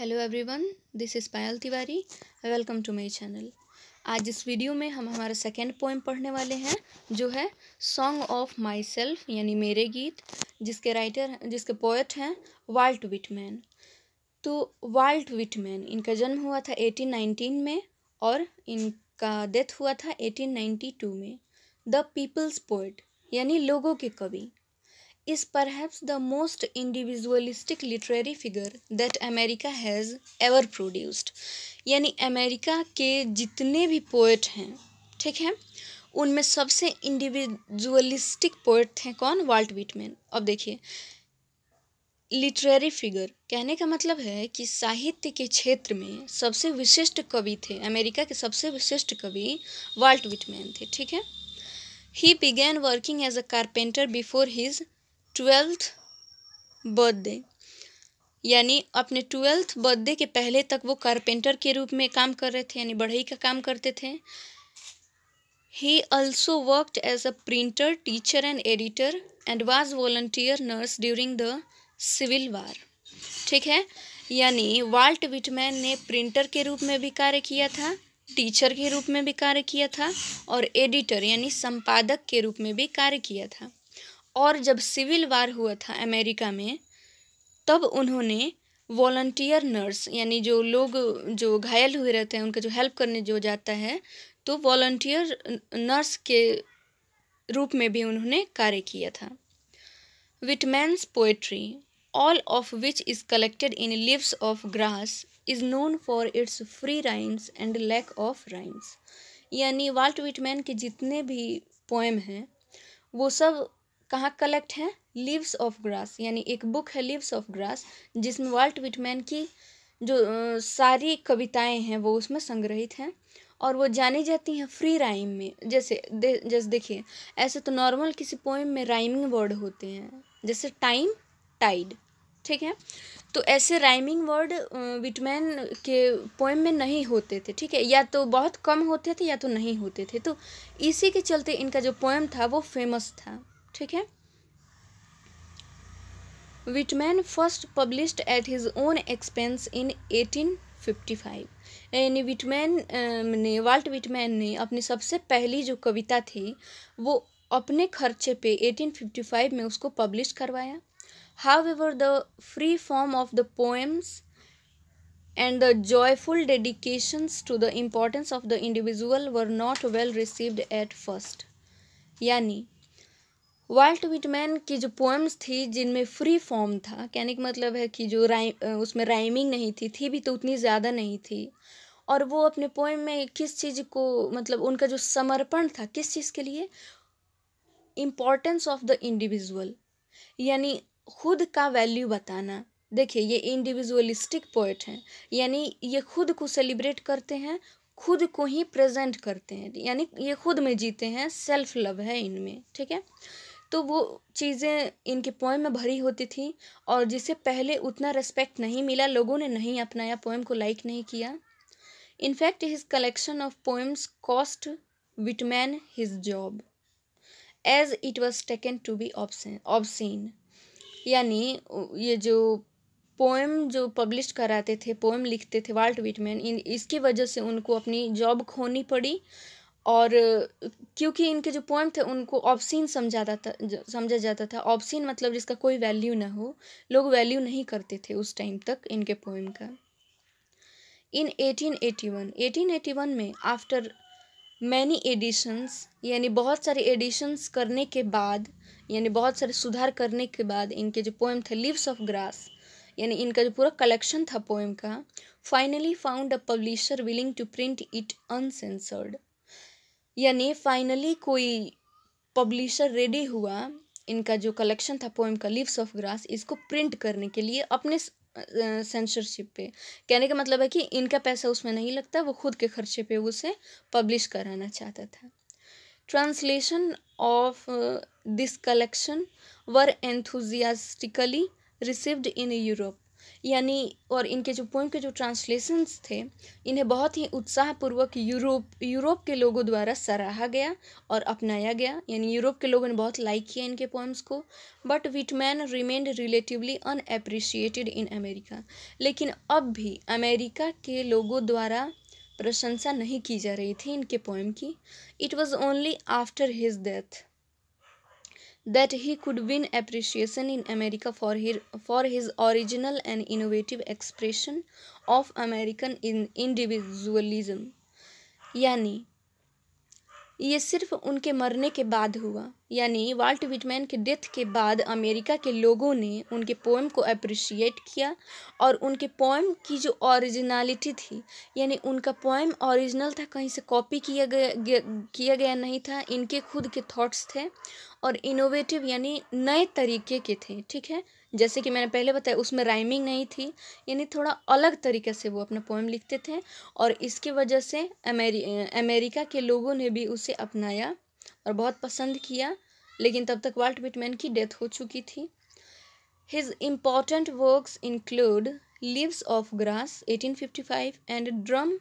hello everyone this is Payal Tiwari welcome to my channel आज इस video में हम हमारा सेकेंड पोएम पढ़ने वाले हैं जो है सॉन्ग ऑफ माई सेल्फ यानी मेरे गीत जिसके राइटर जिसके पोएट हैं वाल्ट विटमैन तो वाल्ट विटमैन इनका जन्म हुआ था 1819 में और इनका डेथ हुआ था 1892 में द पीपल्स पोएट यानी लोगों के कवि is perhaps the most individualistic literary figure that America has ever produced यानी अमेरिका के जितने भी पोएट हैं ठीक है उनमें सबसे इंडिविजुअलिस्टिक पोएट थे कौन वाल्ट विटमैन अब देखिए लिटरेरी फिगर कहने का मतलब है कि साहित्य के क्षेत्र में सबसे विशिष्ट कवि थे अमेरिका के सबसे विशिष्ट कवि वाल्ट विटमैन थे ठीक है he began working as a carpenter before his twelfth birthday यानी अपने ट्वेल्थ बर्थडे के पहले तक वो कारपेंटर के रूप में काम कर रहे थे यानी बढ़ई का काम करते थे he also worked as a printer teacher and editor and was volunteer nurse during the civil war ठीक है यानी वाल्ट विटमैन ने प्रिंटर के रूप में भी कार्य किया था टीचर के रूप में भी कार्य किया था और एडिटर यानी संपादक के रूप में भी कार्य किया था और जब सिविल वार हुआ था अमेरिका में तब उन्होंने वॉल्टियर नर्स यानी जो लोग जो घायल हुए रहते हैं उनका जो हेल्प करने जो जाता है तो वॉल्टियर नर्स के रूप में भी उन्होंने कार्य किया था Whitman's poetry all of which is collected in Leaves of Grass is known for its free rhymes and lack of rhymes यानी वाल्ट विटमैन के जितने भी पोएम हैं वो सब कहाँ कलेक्ट हैं लीव्स ऑफ ग्रास यानी एक बुक है लीव्स ऑफ ग्रास जिसमें वाल्ट विटमैन की जो सारी कविताएं हैं वो उसमें संग्रहित हैं और वो जानी जाती हैं फ्री राइम में जैसे दे, जैसे देखिए ऐसे तो नॉर्मल किसी पोइम में राइमिंग वर्ड होते हैं जैसे टाइम टाइड ठीक है तो ऐसे राइमिंग वर्ड विटमैन के पोएम में नहीं होते थे ठीक है या तो बहुत कम होते थे या तो नहीं होते थे तो इसी के चलते इनका जो पोएम था वो फेमस था ठीक है Whitman first published at his own expense in 1855 यानी विटमैन ने वाल्ट विटमैन ने अपनी सबसे पहली जो कविता थी वो अपने खर्चे पे 1855 में उसको पब्लिश करवाया however the free form of the poems and the joyful dedications to the importance of the individual were not well received at first यानी वाल्ट विटमैन की जो पोएम्स थी जिनमें फ्री फॉर्म था कहने का मतलब है कि जो राइम उसमें राइमिंग नहीं थी थी भी तो उतनी ज़्यादा नहीं थी और वो अपने पोएम में किस चीज़ को मतलब उनका जो समर्पण था किस चीज़ के लिए इम्पॉर्टेंस ऑफ द इंडिविजुअल यानी खुद का वैल्यू बताना देखिए ये इंडिविजुअलिस्टिक पोइट हैं यानी ये खुद को सेलिब्रेट करते हैं खुद को ही प्रेजेंट करते हैं यानी ये खुद में जीते हैं सेल्फ लव है इनमें ठीक है तो वो चीज़ें इनके पोएम में भरी होती थी और जिसे पहले उतना रिस्पेक्ट नहीं मिला लोगों ने नहीं अपनाया पोएम को लाइक नहीं किया in fact his collection of poems cost Whitman his job as it was taken to be obscene यानी ये जो पोएम जो पब्लिश कराते थे पोएम लिखते थे वाल्ट विटमैन इन इसकी वजह से उनको अपनी जॉब खोनी पड़ी और क्योंकि इनके जो पोएम थे उनको ऑप्शीन समझा जाता समझा जाता था ऑप्शीन मतलब जिसका कोई वैल्यू ना हो लोग वैल्यू नहीं करते थे उस टाइम तक इनके पोएम का इन 1881 1881 में आफ्टर मैनी एडिशंस यानी बहुत सारे एडिशंस करने के बाद यानी बहुत सारे सुधार करने के बाद इनके जो पोएम थे लिव्स ऑफ ग्रास यानी इनका जो पूरा कलेक्शन था पोएम का finally found a publisher willing to print it uncensored यानी फाइनली कोई पब्लिशर रेडी हुआ इनका जो कलेक्शन था पोएम का लिव्स ऑफ ग्रास इसको प्रिंट करने के लिए अपने सेंसरशिप पे कहने का मतलब है कि इनका पैसा उसमें नहीं लगता वो खुद के खर्चे पे उसे पब्लिश कराना चाहता था translation of this collection were enthusiastically received in Europe यानी और इनके जो पोइम के जो ट्रांसलेशंस थे इन्हें बहुत ही उत्साहपूर्वक यूरोप यूरोप के लोगों द्वारा सराहा गया और अपनाया गया यानी यूरोप के लोगों ने बहुत लाइक किया इनके पोइम्स को but Whitman remained relatively unappreciated in America लेकिन अब भी अमेरिका के लोगों द्वारा प्रशंसा नहीं की जा रही थी इनके पोइम की it was only after his death that he could win appreciation in America for his, for his original and innovative expression of American in individualism yani ye sirf unke marne ke baad hua यानी Walt Whitman के death के बाद America के लोगों ने उनके poem को appreciate किया और उनके पोएम की जो ओरिजिनलिटी थी यानी उनका पोएम ओरिजिनल था कहीं से कॉपी किया गया, किया गया नहीं था इनके खुद के थॉट्स थे और इनोवेटिव यानी नए तरीके के थे ठीक है जैसे कि मैंने पहले बताया उसमें राइमिंग नहीं थी यानी थोड़ा अलग तरीके से वो अपना पोएम लिखते थे और इसकी वजह से अमेरि अमेरिका के लोगों ने भी उसे अपनाया और बहुत पसंद किया लेकिन तब तक वाल्ट विटमैन की डेथ हो चुकी थी his important works include Leaves of Grass 1855 and Drum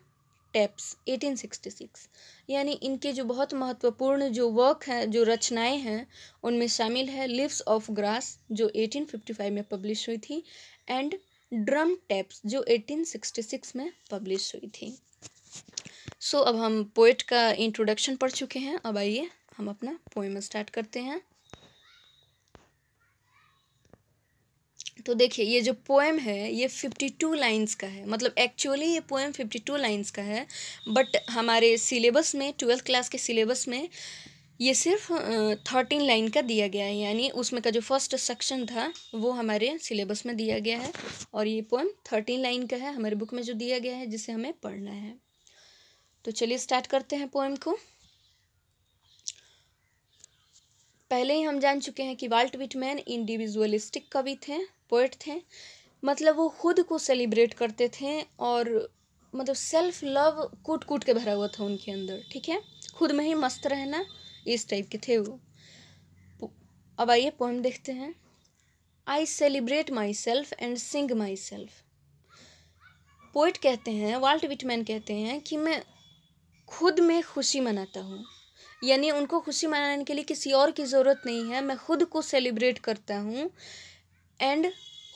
Taps 1866 यानी इनके जो बहुत महत्वपूर्ण जो वर्क हैं जो रचनाएं हैं उनमें शामिल है लिव्स ऑफ ग्रास जो 1855 में पब्लिश हुई थी एंड ड्रम टेप्स जो 1866 में पब्लिश हुई थी सो so, अब हम पोइट का इंट्रोडक्शन पढ़ चुके हैं अब आइए हम अपना पोएम स्टार्ट करते हैं तो देखिए ये जो पोएम है ये फिफ्टी टू लाइन्स का है मतलब एक्चुअली ये पोएम फिफ्टी टू लाइन्स का है बट हमारे सिलेबस में ट्वेल्थ क्लास के सिलेबस में ये सिर्फ थर्टीन लाइन का दिया गया है यानी उसमें का जो फर्स्ट सेक्शन था वो हमारे सिलेबस में दिया गया है और ये पोएम थर्टीन लाइन का है हमारे बुक में जो दिया गया है जिसे हमें पढ़ना है तो चलिए स्टार्ट करते हैं पोएम को पहले ही हम जान चुके हैं कि वाल्ट विटमैन इंडिविजुअलिस्टिक कवि थे पोइट थे मतलब वो खुद को सेलिब्रेट करते थे और मतलब सेल्फ लव कूट कूट के भरा हुआ था उनके अंदर ठीक है खुद में ही मस्त रहना इस टाइप के थे वो अब आइए पोएम देखते हैं I celebrate myself and sing myself poet कहते हैं वाल्ट विटमैन कहते हैं कि मैं खुद में खुशी मनाता हूँ यानी उनको खुशी मनाने के लिए किसी और की ज़रूरत नहीं है मैं खुद को सेलिब्रेट करता हूँ एंड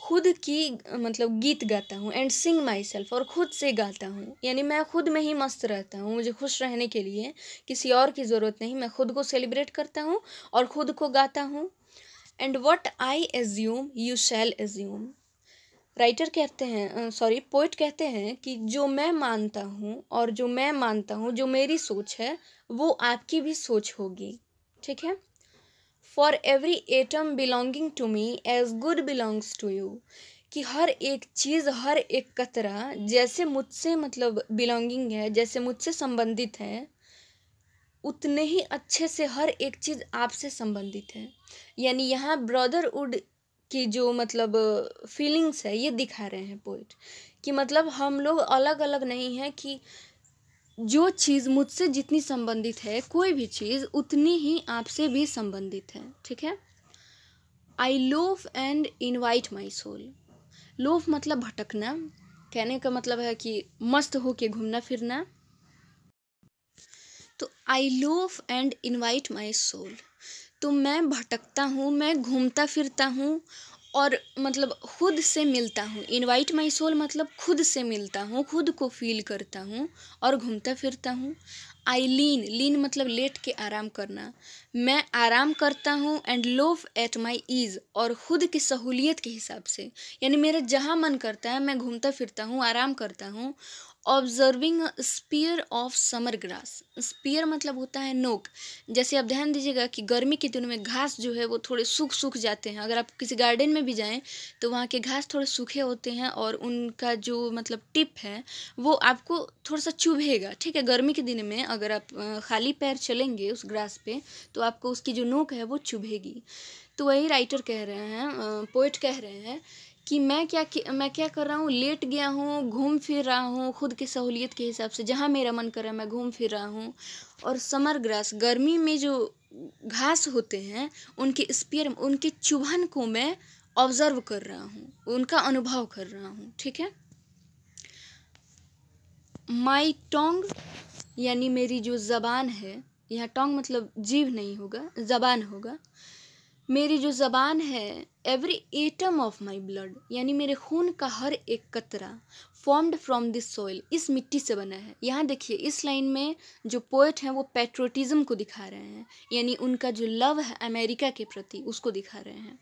खुद की मतलब गीत गाता हूँ एंड सिंग माई सेल्फ और खुद से गाता हूँ यानी मैं खुद में ही मस्त रहता हूँ मुझे खुश रहने के लिए किसी और की ज़रूरत नहीं मैं खुद को सेलिब्रेट करता हूँ और खुद को गाता हूँ and what I assume you shall assume writer कहते हैं सॉरी पोइट कहते हैं कि जो मैं मानता हूँ और जो मैं मानता हूँ जो मेरी सोच है वो आपकी भी सोच होगी ठीक है for every atom belonging to me as good belongs to you कि हर एक चीज़ हर एक कतरा जैसे मुझसे मतलब बिलोंगिंग है जैसे मुझसे संबंधित है उतने ही अच्छे से हर एक चीज़ आपसे संबंधित है यानी यहाँ ब्रदरवुड की जो मतलब फीलिंग्स है ये दिखा रहे हैं पोइट कि मतलब हम लोग अलग अलग नहीं हैं कि जो चीज़ मुझसे जितनी संबंधित है कोई भी चीज़ उतनी ही आपसे भी संबंधित है ठीक है I loaf and invite my soul loaf मतलब भटकना कहने का मतलब है कि मस्त होके घूमना फिरना तो I loaf and invite my soul तो मैं भटकता हूँ मैं घूमता फिरता हूँ और मतलब खुद से मिलता हूँ इनवाइट माई सोल मतलब खुद से मिलता हूँ खुद को फील करता हूँ और घूमता फिरता हूँ आई लीन लीन मतलब लेट के आराम करना मैं आराम करता हूँ and loaf at my ease और ख़ुद की सहूलियत के हिसाब से यानी मेरा जहाँ मन करता है मैं घूमता फिरता हूँ आराम करता हूँ observing spear of summer grass spear मतलब होता है नोक जैसे आप ध्यान दीजिएगा कि गर्मी के दिनों में घास जो है वो थोड़े सूख सूख जाते हैं अगर आप किसी गार्डन में भी जाएं तो वहाँ के घास थोड़े सूखे होते हैं और उनका जो मतलब टिप है वो आपको थोड़ा सा चुभेगा ठीक है गर्मी के दिन में अगर आप खाली पैर चलेंगे उस ग्रास पे तो आपको उसकी जो नोक है वो चुभेगी तो वही राइटर कह रहे हैं पोइट कह रहे हैं कि मैं क्या कि, मैं क्या कर रहा हूँ लेट गया हूँ घूम फिर रहा हूँ खुद की सहूलियत के हिसाब से जहाँ मेरा मन कर रहा है मैं घूम फिर रहा हूँ और समर ग्रास गर्मी में जो घास होते हैं उनके स्पीयर उनके चुभन को मैं ऑब्जर्व कर रहा हूँ उनका अनुभव कर रहा हूँ ठीक है माई टोंग यानी मेरी जो ज़बान है यहाँ टोंग मतलब जीव नहीं होगा ज़बान होगा मेरी जो ज़बान है every atom of my blood यानी मेरे खून का हर एक कतरा फॉर्म्ड फ्रॉम दिस सॉइल इस मिट्टी से बना है यहाँ देखिए इस लाइन में जो पोएट हैं वो पेट्रोटिज़म को दिखा रहे हैं यानी उनका जो लव है अमेरिका के प्रति उसको दिखा रहे हैं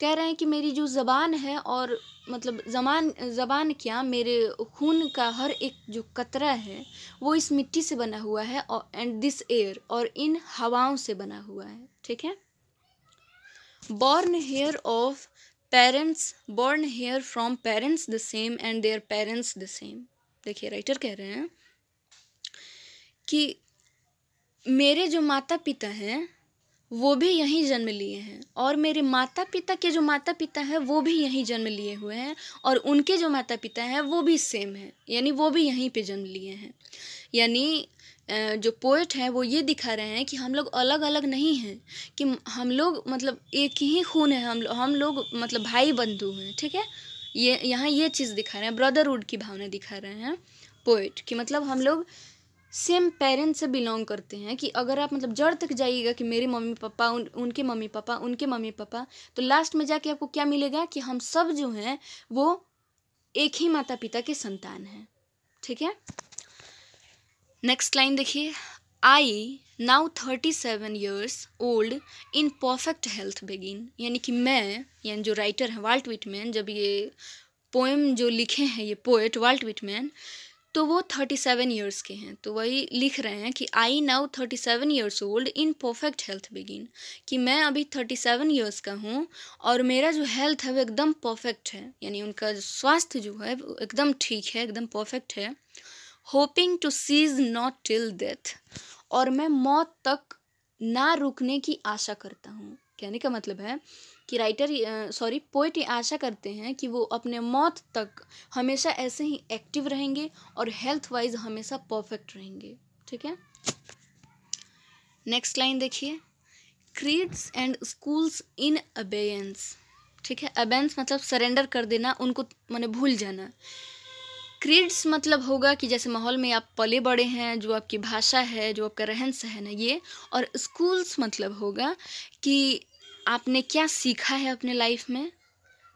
कह रहे हैं कि मेरी जो ज़बान है और मतलब जबान ज़बान क्या मेरे खून का हर एक जो कतरा है वो इस मिट्टी से बना हुआ है और एंड दिस एयर और इन हवाओं से बना हुआ है ठीक है born here of parents born here from parents the same and their parents the same देखिए राइटर कह रहे हैं कि मेरे जो माता पिता हैं वो भी यहीं जन्म लिए हैं और मेरे माता पिता के जो माता पिता हैं वो भी यहीं जन्म लिए हुए हैं और उनके जो माता पिता हैं वो भी सेम हैं यानी वो भी यहीं पे जन्म लिए हैं यानी जो पोइट हैं वो ये दिखा रहे हैं कि हम लोग अलग अलग नहीं हैं कि हम लोग मतलब एक ही खून है हम हम लोग मतलब भाई बंधु हैं ठीक है ये यहाँ ये चीज़ दिखा रहे हैं ब्रदरहुड की भावना दिखा रहे हैं पोइट कि मतलब हम लोग सेम पेरेंट्स से बिलोंग करते हैं कि अगर आप मतलब जड़ तक जाइएगा कि मेरे मम्मी पापा उन उनके मम्मी पापा उनके मम्मी पापा तो लास्ट में जाके आपको क्या मिलेगा कि हम सब जो हैं वो एक ही माता पिता के संतान हैं ठीक है नेक्स्ट लाइन देखिए I now thirty seven years old in perfect health begin यानी कि मैं यानी जो राइटर है वाल्ट विटमैन जब ये पोएम जो लिखे हैं ये पोएट वाल्ट विटमैन तो वो थर्टी सेवन ईयर्स के हैं तो वही लिख रहे हैं कि I now thirty seven years old in perfect health begin कि मैं अभी थर्टी सेवन ईयर्स का हूँ और मेरा जो हेल्थ है वो एकदम परफेक्ट है यानी उनका स्वास्थ्य जो है वो एकदम ठीक है एकदम परफेक्ट है hoping to cease not till death और मैं मौत तक ना रुकने की आशा करता हूँ कहने का मतलब है कि राइटर सॉरी पोइट ये आशा करते हैं कि वो अपने मौत तक हमेशा ऐसे ही एक्टिव रहेंगे और हेल्थ वाइज हमेशा परफेक्ट रहेंगे ठीक है नेक्स्ट लाइन देखिए creeds and schools in abeyance ठीक है अबेंस मतलब सरेंडर कर देना उनको मैंने भूल जाना क्रीड्स मतलब होगा कि जैसे माहौल में आप पले बड़े हैं जो आपकी भाषा है जो आपका रहन सहन है ये और स्कूल्स मतलब होगा कि आपने क्या सीखा है अपने लाइफ में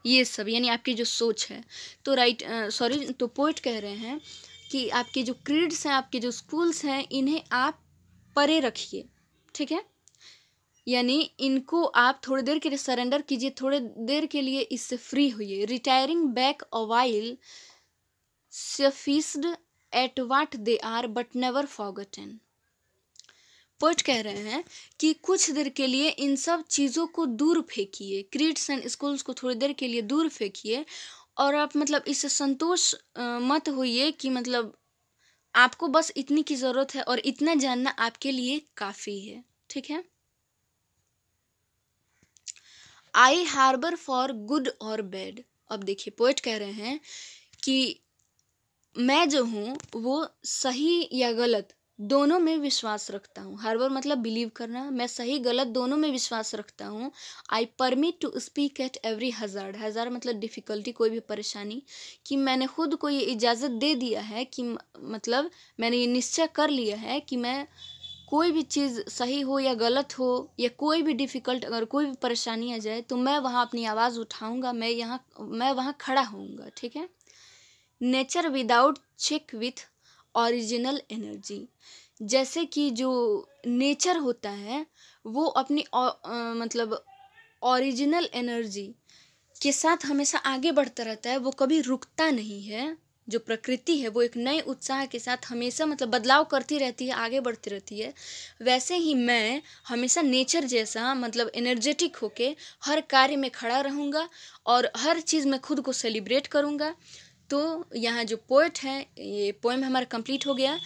ये सब यानी आपकी जो सोच है तो राइट सॉरी तो पोइट कह रहे हैं कि आपके जो क्रीड्स हैं आपके जो स्कूल्स हैं इन्हें आप परे रखिए ठीक है यानी इनको आप थोड़ी देर के लिए सरेंडर कीजिए थोड़ी देर के लिए इससे फ्री होइए retiring back a while sufficed at what they are but never forgotten poet कह रहे हैं कि कुछ देर के लिए इन सब चीज़ों को दूर फेंकिए क्रिएट्स एंड स्कूल्स को थोड़ी देर के लिए दूर फेंकिए और आप मतलब इससे संतोष मत होइए कि मतलब आपको बस इतनी की ज़रूरत है और इतना जानना आपके लिए काफ़ी है ठीक है आई हार्बर फॉर गुड और बैड अब देखिए पोइट कह रहे हैं कि मैं जो हूँ वो सही या गलत दोनों में विश्वास रखता हूँ हर बार मतलब बिलीव करना मैं सही गलत दोनों में विश्वास रखता हूँ I permit to speak at every hazard हज़ार मतलब डिफ़िकल्टी कोई भी परेशानी कि मैंने खुद को ये इजाज़त दे दिया है कि मतलब मैंने ये निश्चय कर लिया है कि मैं कोई भी चीज़ सही हो या गलत हो या कोई भी डिफ़िकल्ट अगर कोई भी परेशानी आ जाए तो मैं वहाँ अपनी आवाज़ उठाऊँगा मैं यहाँ मैं वहाँ खड़ा होऊँगा ठीक है nature without check with original energy जैसे कि जो नेचर होता है वो अपनी आ, मतलब ओरिजिनल एनर्जी के साथ हमेशा आगे बढ़ता रहता है वो कभी रुकता नहीं है जो प्रकृति है वो एक नए उत्साह के साथ हमेशा मतलब बदलाव करती रहती है आगे बढ़ती रहती है वैसे ही मैं हमेशा नेचर जैसा मतलब एनर्जेटिक होके हर कार्य में खड़ा रहूँगा और हर चीज़ में खुद को सेलिब्रेट करूँगा तो यहाँ जो पोइट है ये पोएम हमारा कंप्लीट हो गया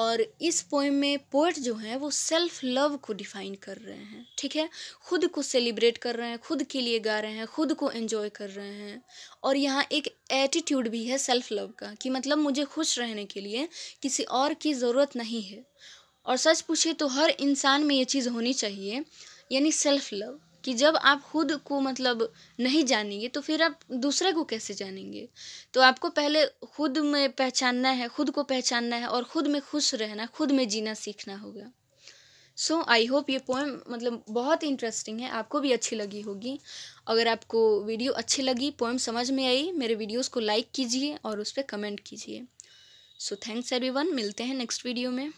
और इस पोएम में पोइट जो है वो सेल्फ लव को डिफाइन कर रहे हैं ठीक है खुद को सेलिब्रेट कर रहे हैं खुद के लिए गा रहे हैं खुद को एंजॉय कर रहे हैं और यहाँ एक एटीट्यूड भी है सेल्फ लव का कि मतलब मुझे खुश रहने के लिए किसी और की ज़रूरत नहीं है और सच पूछे तो हर इंसान में ये चीज़ होनी चाहिए यानी सेल्फ लव कि जब आप खुद को मतलब नहीं जानेंगे तो फिर आप दूसरे को कैसे जानेंगे तो आपको पहले खुद में पहचानना है खुद को पहचानना है और खुद में खुश रहना खुद में जीना सीखना होगा सो आई होप ये पोएम मतलब बहुत इंटरेस्टिंग है आपको भी अच्छी लगी होगी अगर आपको वीडियो अच्छी लगी पोएम समझ में आई मेरे वीडियोस को लाइक कीजिए और उस पर कमेंट कीजिए सो थैंक्स एवरीवन मिलते हैं नेक्स्ट वीडियो में